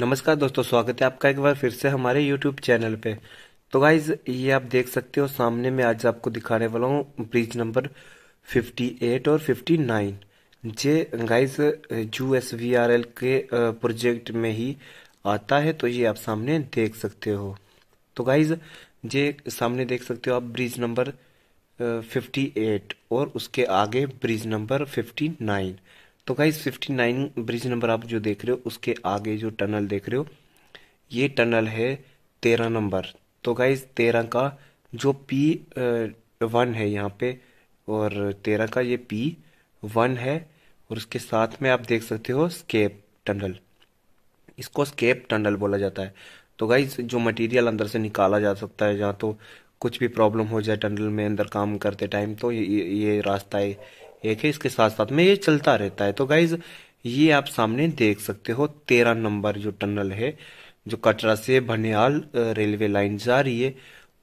नमस्कार दोस्तों स्वागत है आपका एक बार फिर से हमारे YouTube चैनल पे तो गाइज ये आप देख सकते हो सामने में आज आपको दिखाने वाला हूँ ब्रिज नंबर 58 और 59 जे गाइज U S V R L के प्रोजेक्ट में ही आता है तो ये आप सामने देख सकते हो तो गाइज ये सामने देख सकते हो आप ब्रिज नंबर 58 और उसके आगे ब्रिज नंबर 59 तो गाइज 59 ब्रिज नंबर आप जो देख रहे हो उसके आगे जो टनल देख रहे हो ये टनल है तेरह नंबर तो गाइज तेरह का जो पी वन है यहाँ पे और तेरह का ये पी वन है और उसके साथ में आप देख सकते हो स्केप टनल इसको स्केप टनल बोला जाता है तो गाइज जो मटेरियल अंदर से निकाला जा सकता है जहाँ तो कुछ भी प्रॉब्लम हो जाए टनल में अंदर काम करते टाइम तो ये ये रास्ता है एक है इसके साथ साथ में ये चलता रहता है तो गाइज ये आप सामने देख सकते हो तेरह नंबर जो टनल है जो कटरा से भनियाल रेलवे लाइन जा रही है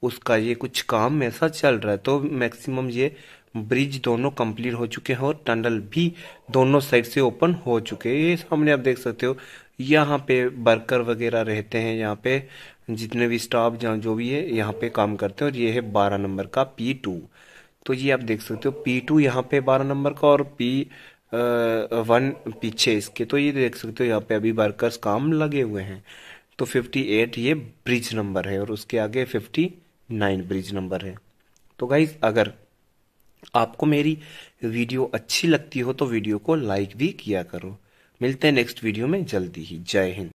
उसका ये कुछ काम ऐसा चल रहा है तो मैक्सिमम ये ब्रिज दोनों कंप्लीट हो चुके हैं और टनल भी दोनों साइड से ओपन हो चुके हैं ये सामने आप देख सकते हो यहाँ पे वर्कर वगैरह रहते हैं यहाँ पे जितने भी स्टाफ जहाँ जो भी है यहाँ पे काम करते हैं और ये है बारह नंबर का पी टू तो ये आप देख सकते हो पी टू यहाँ पे बारह नंबर का और पी वन पीछे इसके तो ये देख सकते हो यहाँ पे अभी वर्कर्स काम लगे हुए हैं तो 58 ये ब्रिज नंबर है और उसके आगे 59 ब्रिज नंबर है तो गाइज अगर आपको मेरी वीडियो अच्छी लगती हो तो वीडियो को लाइक भी किया करो मिलते हैं नेक्स्ट वीडियो में जल्दी ही जय हिंद